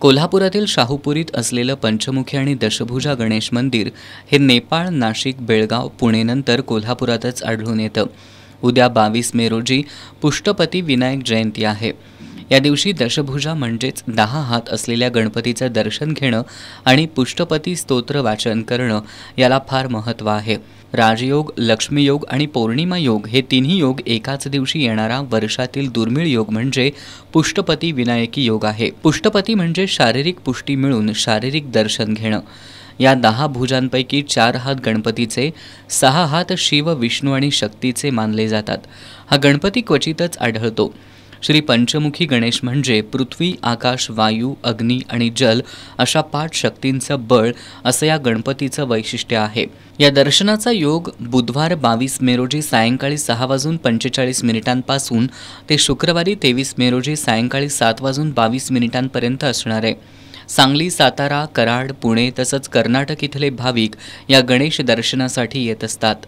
कोल्हापुरातील शाहूपुरीत असलेलं पंचमुखी आणि दशभुजा गणेश मंदिर हे नेपाळ नाशिक बेळगाव पुणेनंतर कोल्हापुरातच आढळून येतं उद्या बावीस मे रोजी पुष्टपती विनायक जयंती आहे या दिवशी दशभुजा म्हणजेच दहा हात असलेल्या गणपतीचं दर्शन घेणं आणि पुष्टपती स्तोत्र वाचन करणं याला फार महत्त्व आहे राजयोग लक्ष्मीयोग आणि पौर्णिमा योग हे तिन्ही योग एकाच दिवशी येणारा वर्षातील दुर्मिळ योग म्हणजे पुष्टपती विनायकी योग आहे पुष्टपती म्हणजे शारीरिक पुष्टी मिळून शारीरिक दर्शन घेणं या दहा भुजांपैकी चार हात गणपतीचे सहा हात शिव विष्णू आणि शक्तीचे मानले जातात हा गणपती क्वचितच आढळतो श्री पंचमुखी गणेश म्हणजे पृथ्वी आकाश वायू अग्नी आणि जल अशा पाच शक्तींचं बळ असं या गणपतीचं वैशिष्ट्य आहे या दर्शनाचा योग बुधवार बावीस मे रोजी सायंकाळी सहा वाजून पंचेचाळीस मिनिटांपासून ते शुक्रवारी तेवीस मे रोजी सायंकाळी सात वाजून बावीस मिनिटांपर्यंत असणार आहे सांगली सातारा कराड पुणे तसंच कर्नाटक इथले भाविक या गणेश दर्शनासाठी येत असतात